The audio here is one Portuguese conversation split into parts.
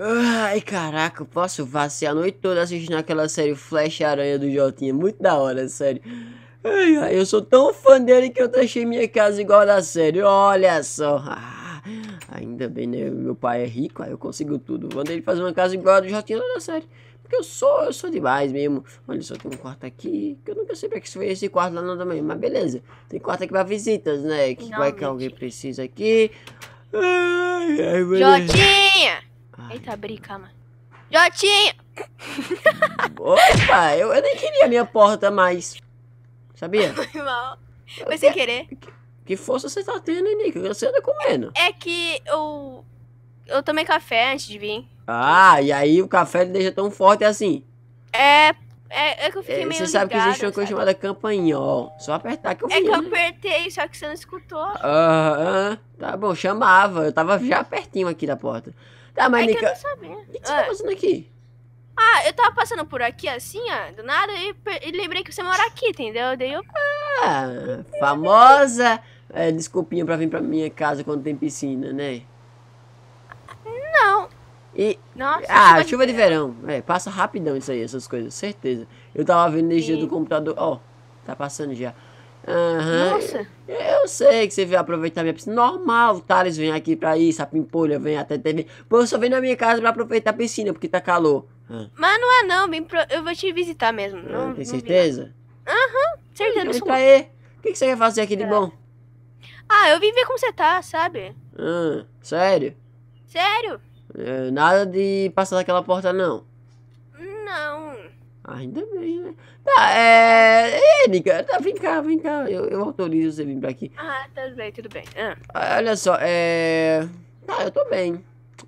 Ai, caraca, posso vaciar a noite toda assistindo aquela série Flash Aranha do Jotinha. Muito da hora, sério. Ai, ai, eu sou tão fã dele que eu deixei minha casa igual da série. Olha só. Ah, ainda bem, né? Meu pai é rico, aí eu consigo tudo. Mandei ele fazer uma casa igual a do Jotinha da série. Porque eu sou, eu sou demais mesmo. Olha só, tem um quarto aqui, que eu nunca sei pra que foi esse quarto lá não também. Mas beleza, tem quarto aqui pra visitas, né? Que vai que alguém precisa aqui. Ai, ai, Jotinha! Ai, Eita, abri, calma. Jotinha! Opa, eu, eu, nem queria a minha porta mais. Sabia? Foi mal. Foi sem querer. Que, que, força você tá tendo, hein, Você anda comendo. É, é que eu. Eu tomei café antes de vir. Ah, e aí o café ele deixa tão forte assim. É, é, é que eu fiquei é, meio Você sabe que existe uma coisa sabe? chamada campainha, ó. Só apertar que eu fui. É que eu né? apertei, só que você não escutou. Aham, uh -huh. tá bom, chamava. Eu tava já pertinho aqui da porta. Tá, mas é Nica, o que você tá ah. fazendo aqui? Ah, eu tava passando por aqui assim, ó, do nada, e, e lembrei que você mora aqui, entendeu? Daí eu... Ah, famosa é, desculpinha pra vir pra minha casa quando tem piscina, né? Não. E... Nossa, ah, chuva de verão. É, passa rapidão isso aí, essas coisas, certeza. Eu tava vendo energia do computador, ó, oh, tá passando já. Uhum. Nossa. Eu sei que você veio aproveitar minha piscina. Normal, o Thales vem aqui pra isso, a Pimpolha vem até TV. Pô, eu só venho na minha casa pra aproveitar a piscina, porque tá calor. Ah. Mas não é não, pro... eu vou te visitar mesmo. Ah, tem certeza? Aham, uhum, certeza. Vem pra aí. O que, você quer fazer aqui de tá. bom? Ah, eu vim ver como você tá, sabe? Ah, sério? Sério? É, nada de passar daquela porta, não. Não. Ainda bem, né? Tá, é. Ei, Nica, tá, vem cá, vem cá. Eu, eu autorizo você vir pra aqui. Ah, tudo tá bem, tudo bem. Ah. Olha só, é. Tá, eu tô bem.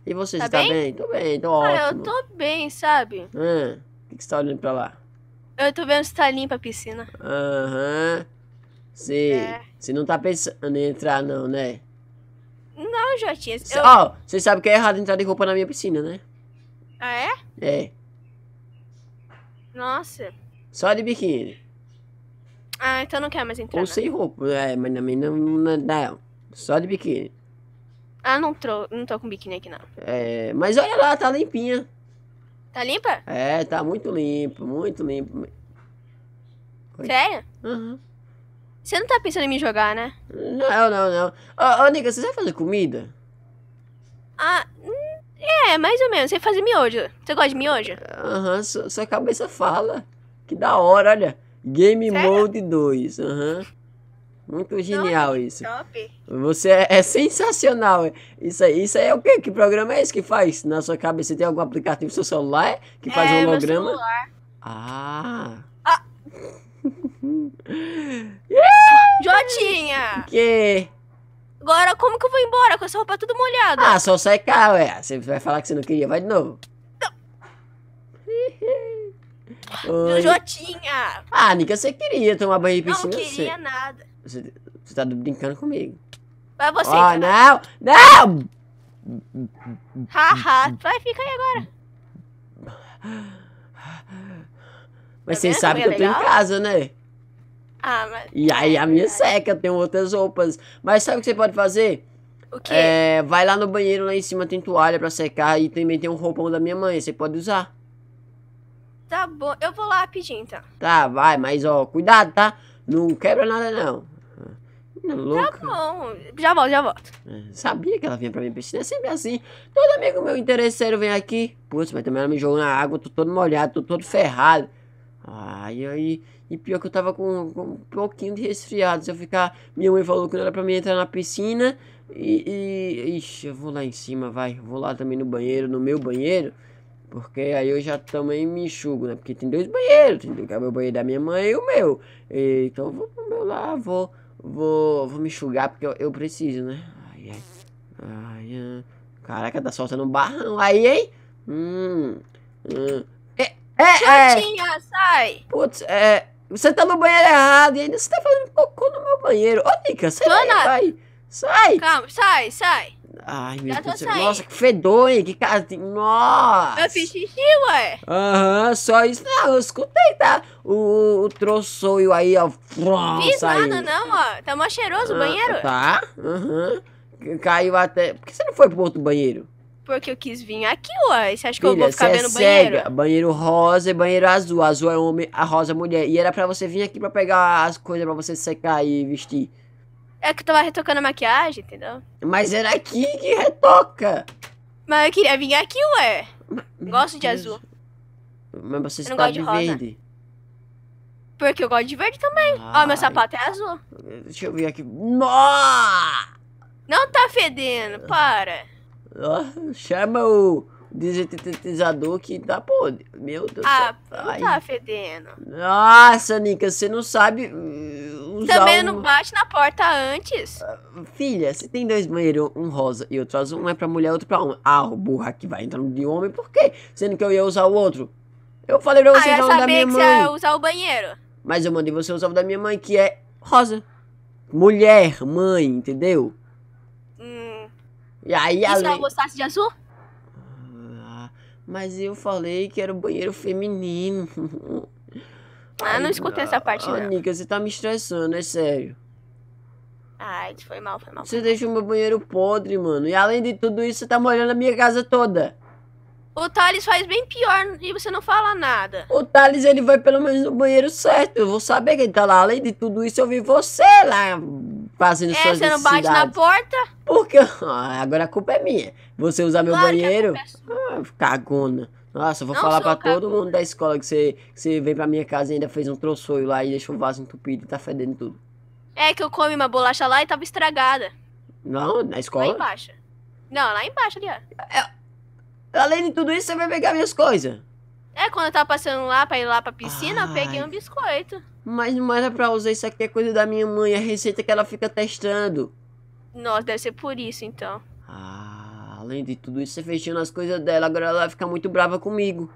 E você, tá você tá bem? tá bem? Tô bem, tô ah, ótimo. eu tô bem, sabe? Ah, o que, que você tá olhando pra lá? Eu tô vendo se tá limpa a piscina. Aham. Você é. Você não tá pensando em entrar, não, né? Não, Jotinha. Ó, eu... você oh, sabe que é errado entrar de roupa na minha piscina, né? Ah, é? É. Nossa. Só de biquíni. Ah, então não quer mais entrar. Ou né? sem roupa, é, mas na minha não é, dá. Só de biquíni. Ah, não, tro não tô com biquíni aqui não. É, mas olha lá, tá limpinha. Tá limpa? É, tá muito limpo, muito limpo. Sério? Uhum. Você não tá pensando em me jogar, né? Não, não, não. Ô, ô Nica, você sabe fazer comida? Ah, é, mais ou menos. Você faz miojo. Você gosta de miojo? Aham, uhum, sua, sua cabeça fala. Que da hora, olha. Game Sério? Mode 2. Aham. Uhum. Muito genial top, isso. Top. Você é, é, sensacional. Isso aí, isso aí é o quê? Que programa é esse que faz? Na sua cabeça você tem algum aplicativo no seu celular que faz é, holograma? Meu celular. Ah. ah. yeah! Jotinha! Que? Agora, como que eu vou embora com essa roupa toda molhada? Ah, só secar, ué. Você vai falar que você não queria, vai de novo. Oi. Jotinha! Ah, Nica, você queria tomar banho de piscina? Não queria você. nada. Você, você tá brincando comigo. Vai você, oh, não! Não! Haha, vai, fica aí agora. Mas tá vocês sabem que é eu legal? tô em casa, né? Ah, mas... E aí é a minha seca, eu tenho outras roupas. Mas sabe o que você pode fazer? O quê? É, vai lá no banheiro, lá em cima tem toalha pra secar e também tem um roupão da minha mãe, você pode usar. Tá bom, eu vou lá rapidinho então. Tá, vai, mas ó, cuidado, tá? Não quebra nada não. Não, louca. Tá, tá bom, já volto, já volto. É, sabia que ela vinha pra minha piscina, é sempre assim. Todo amigo meu interesseiro vem aqui. Putz, mas também ela me jogou na água, tô todo molhado, tô todo ferrado. Ai, ah, ai e pior que eu tava com, com um pouquinho de resfriado. Se eu ficar, minha mãe falou que não era pra mim entrar na piscina. E, e, ixi, eu vou lá em cima, vai. Vou lá também no banheiro, no meu banheiro. Porque aí eu já também me enxugo, né? Porque tem dois banheiros. Tem o banheiro da minha mãe e o meu. E, então vou pro meu lá, vou, vou, vou me enxugar porque eu, eu preciso, né? Ai, ai, ai, ai. Caraca, tá soltando um barrão aí, hein? Hum, hum. É, Jotinha, é... Ah, sai! Putz, é... Você tá no banheiro errado e ainda você tá fazendo cocô no meu banheiro. Ô, Nica, sai daí, vai. Sai! Calma, sai, sai! Ai, meu Deus do Nossa, que fedonho, que cara... Nossa! Eu fiz xixi, ué! Aham, uhum, só isso. Não, eu escutei, tá? O, o aí, ó. Não fiz saiu. nada, não, ó. Tá mó cheiroso o ah, banheiro. Tá, aham. Uhum. Caiu até... Por que você não foi pro outro banheiro? porque eu quis vir aqui, ué Você acha que Filha, eu vou ficar é vendo é banheiro? Cega. Banheiro rosa e banheiro azul. Azul é homem, a rosa é mulher. E era pra você vir aqui pra pegar as coisas pra você secar e vestir. É que eu tava retocando a maquiagem, entendeu? Mas era aqui que retoca. Mas eu queria vir aqui, ué. gosto de azul. Mas você eu de, de verde. Porque eu gosto de verde também. Ai. Ó, meu sapato é azul. Deixa eu vir aqui. Nossa! Não tá fedendo, para. Chama o desintetizador que tá podre. Meu Deus. Ah, tá fedendo. Nossa, Nica, você não sabe uh, usar Também um... não bate na porta antes. Ah, filha, você tem dois banheiros, um rosa e outro azul. Um é pra mulher, outro pra homem. Ah, o burra que vai entrando de homem, por quê? Sendo que eu ia usar o outro. Eu falei pra você ah, usar o da minha mãe. Ah, eu sabia que usar o banheiro. Mas eu mandei você usar o da minha mãe, que é rosa. Mulher, mãe, entendeu? E aí e a se ela gostasse de azul? Ah, mas eu falei que era o banheiro feminino. Ah, não escutei essa parte, não. Nica, você tá me estressando, é sério. Ai, foi mal, foi mal. Você deixou meu banheiro podre, mano. E além de tudo isso, você tá molhando a minha casa toda. O Thales faz bem pior e você não fala nada. O Thales, ele vai pelo menos no banheiro certo. Eu vou saber quem tá lá. Além de tudo isso, eu vi você lá, fazendo é, suas você não bate na porta? Porque agora a culpa é minha. Você usar meu claro é banheiro, é ah, cagona. Nossa, eu vou não falar para todo mundo da escola que você, que você veio pra minha casa e ainda fez um troçoio lá e deixou o vaso entupido e tá fedendo tudo. É que eu comi uma bolacha lá e tava estragada. Não, na escola? Lá embaixo. Não, lá embaixo ali, ó. É, além de tudo isso, você vai pegar minhas coisas. É, quando eu tava passando lá pra ir lá pra piscina, Ai. eu peguei um biscoito. Mas não era pra usar isso aqui, é coisa da minha mãe, a receita que ela fica testando. Nossa, deve ser por isso então. Ah, além de tudo isso, você fechando as coisas dela, agora ela vai ficar muito brava comigo.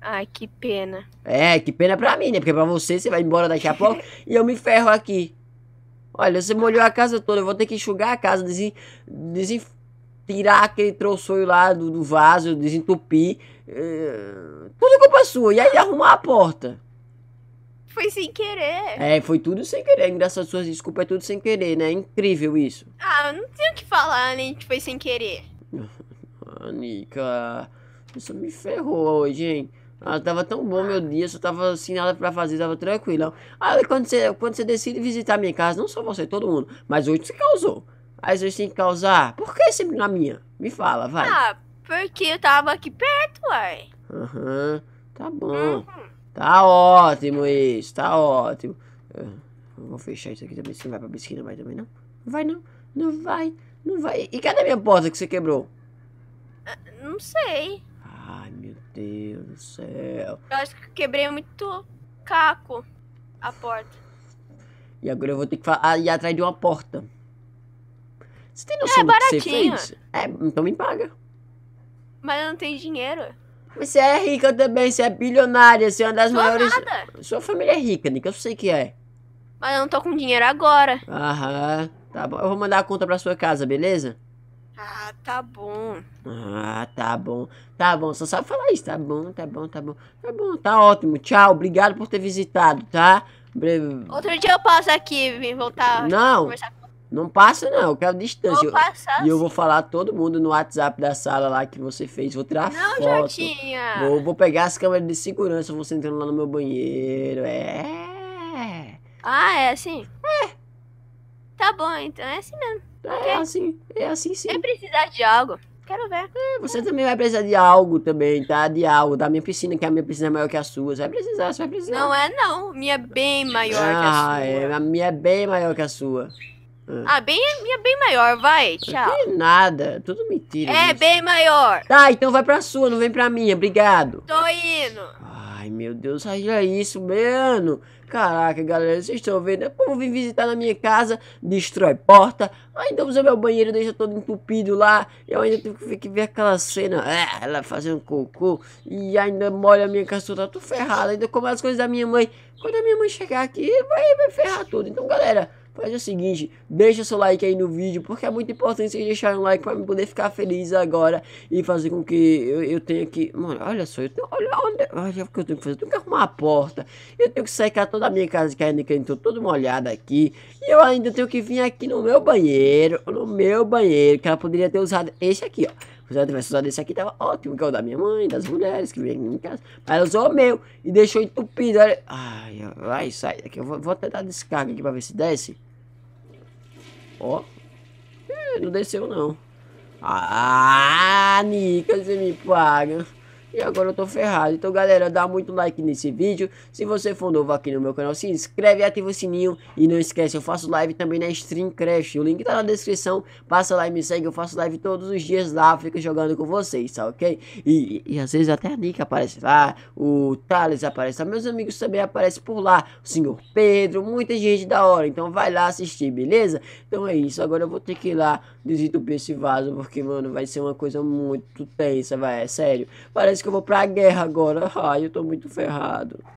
Ai, que pena. É, que pena pra mim, né? Porque pra você, você vai embora daqui a pouco e eu me ferro aqui. Olha, você molhou a casa toda, eu vou ter que enxugar a casa, desen... desen tirar aquele troçoio lá do, do vaso, desentupir. É, tudo é culpa sua. E aí arrumar a porta. Foi sem querer. É, foi tudo sem querer. Engraçado, suas desculpas é tudo sem querer, né? Incrível isso. Ah, não tenho o que falar, né? foi sem querer. Anica, isso me ferrou hoje, hein? Ah, tava tão bom meu ah. dia, só tava sem nada pra fazer, tava tranquilo Aí ah, quando você, quando você decide visitar minha casa, não só você, todo mundo, mas hoje você causou às vezes tem que causar. Por que sempre na minha? Me fala, vai. Ah, porque eu tava aqui perto, uai. Aham, uhum, tá bom. Uhum. Tá ótimo isso, tá ótimo. Eu vou fechar isso aqui também. Você não vai pra minha vai também, não? Não vai, não. Não vai, não vai. E cadê a minha porta que você quebrou? Ah, não sei. Ai, meu Deus do céu. Eu acho que quebrei muito caco a porta. E agora eu vou ter que ah, ir atrás de uma porta. Você tem é noção é, do baratinho. que você É, então me paga. Mas eu não tenho dinheiro. você é rica também, você é bilionária, você é uma das tô maiores. Nada. Sua família é rica, Nick, eu sei que é. Mas eu não tô com dinheiro agora. Aham, tá bom. Eu vou mandar a conta pra sua casa, beleza? Ah, tá bom. Ah, tá bom. Tá bom, só sabe falar isso. Tá bom, tá bom, tá bom. Tá bom, tá ótimo. Tchau, obrigado por ter visitado, tá? Bre... Outro dia eu passo aqui vim voltar não. conversar com não passa, não. Eu quero distância. Vou passar, e eu vou assim. falar todo mundo no WhatsApp da sala lá que você fez. Vou tirar não, foto. Não, Vou, vou pegar as câmeras de segurança. Você entrando lá no meu banheiro. É. Ah, é assim? É. Tá bom, então é assim mesmo. É okay. assim. É assim sim. Vai precisar de algo, quero ver. É, você é. também vai precisar de algo também, tá? De algo. Da minha piscina, que a minha piscina é maior que a sua. Você vai precisar, você vai precisar. Não é, não. Minha é bem maior ah, que a ah, sua. Ah, é. A minha é bem maior que a sua. Ah, bem, minha bem maior, vai, tchau. Que nada, tudo mentira. É, isso. bem maior. Tá, então vai pra sua, não vem pra minha, obrigado. Tô indo. Ai, meu Deus, olha é isso, mano. Caraca, galera, vocês estão vendo? O é povo vem visitar na minha casa, destrói porta, ainda então usa meu banheiro, deixa todo entupido lá. E Eu ainda tenho que ver aquela cena, é, ela fazendo cocô e ainda molha a minha casa toda, tá tô ferrado. Ainda como as coisas da minha mãe. Quando a minha mãe chegar aqui, vai, vai ferrar tudo. Então, galera... Faz é o seguinte, deixa seu like aí no vídeo, porque é muito importante vocês deixarem um like pra eu poder ficar feliz agora e fazer com que eu, eu tenha que... Mano, olha só, eu tenho, olha, olha, olha o que eu tenho que fazer, eu tenho que arrumar a porta, eu tenho que secar toda a minha casa que ainda que toda toda molhada aqui, e eu ainda tenho que vir aqui no meu banheiro, no meu banheiro, que ela poderia ter usado esse aqui, ó. Se ela tivesse usado esse aqui, tava ótimo, que é o da minha mãe, das mulheres que vem em casa. Mas ela usou o meu e deixou entupido. Olha. Ai, vai sai daqui. Eu vou, vou até dar descarga aqui pra ver se desce. Ó. não desceu, não. Ah, Nica, você me paga e agora eu tô ferrado. Então, galera, dá muito like nesse vídeo. Se você for novo aqui no meu canal, se inscreve, ativa o sininho. E não esquece, eu faço live também na Stream Crash. O link tá na descrição. Passa lá e me segue. Eu faço live todos os dias lá. África jogando com vocês, tá ok? E, e, e às vezes até a Nick aparece lá. O Thales aparece lá. Meus amigos também aparecem por lá. O senhor Pedro, muita gente da hora. Então, vai lá assistir, beleza? Então é isso. Agora eu vou ter que ir lá desentupir esse vaso. Porque, mano, vai ser uma coisa muito tensa, vai. É sério. Parece que que eu vou para a guerra agora. Ai, eu estou muito ferrado.